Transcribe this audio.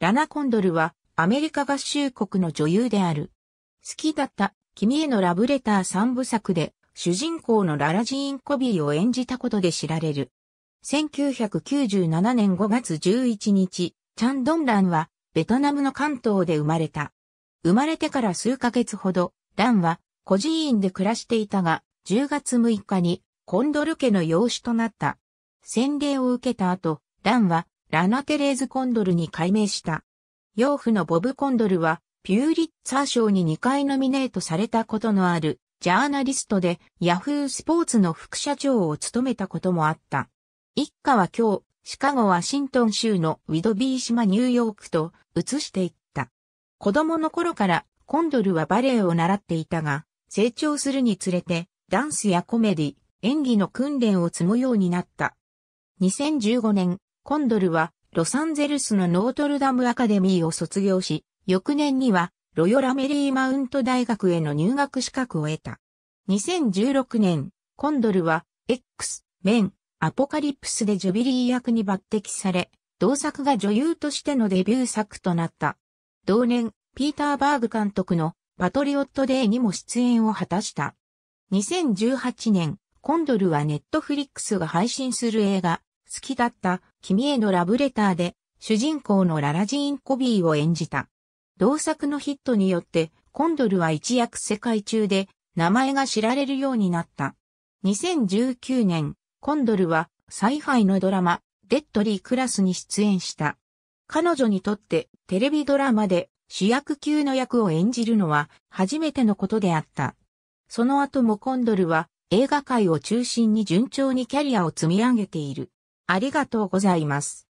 ラナ・コンドルはアメリカ合衆国の女優である。好きだった君へのラブレター3部作で主人公のララジーン・コビーを演じたことで知られる。1997年5月11日、チャン・ドンランはベトナムの関東で生まれた。生まれてから数ヶ月ほど、ランは孤児院で暮らしていたが、10月6日にコンドル家の養子となった。洗礼を受けた後、ランはラナ・テレーズ・コンドルに改名した。養父のボブ・コンドルは、ピューリッツァー賞に2回ノミネートされたことのある、ジャーナリストで、ヤフースポーツの副社長を務めたこともあった。一家は今日、シカゴ・ワシントン州のウィドビー島ニューヨークと移していった。子供の頃からコンドルはバレエを習っていたが、成長するにつれて、ダンスやコメディ、演技の訓練を積むようになった。2015年、コンドルは、ロサンゼルスのノートルダムアカデミーを卒業し、翌年には、ロヨラメリーマウント大学への入学資格を得た。2016年、コンドルは、X、メン、アポカリプスでジュビリー役に抜擢され、同作が女優としてのデビュー作となった。同年、ピーター・バーグ監督のパトリオットデーにも出演を果たした。2018年、コンドルはネットフリックスが配信する映画、好きだった君へのラブレターで、主人公のララジーン・コビーを演じた。同作のヒットによって、コンドルは一躍世界中で名前が知られるようになった。2019年、コンドルは、サイファイのドラマ、デッドリークラスに出演した。彼女にとってテレビドラマで主役級の役を演じるのは初めてのことであった。その後もコンドルは映画界を中心に順調にキャリアを積み上げている。ありがとうございます。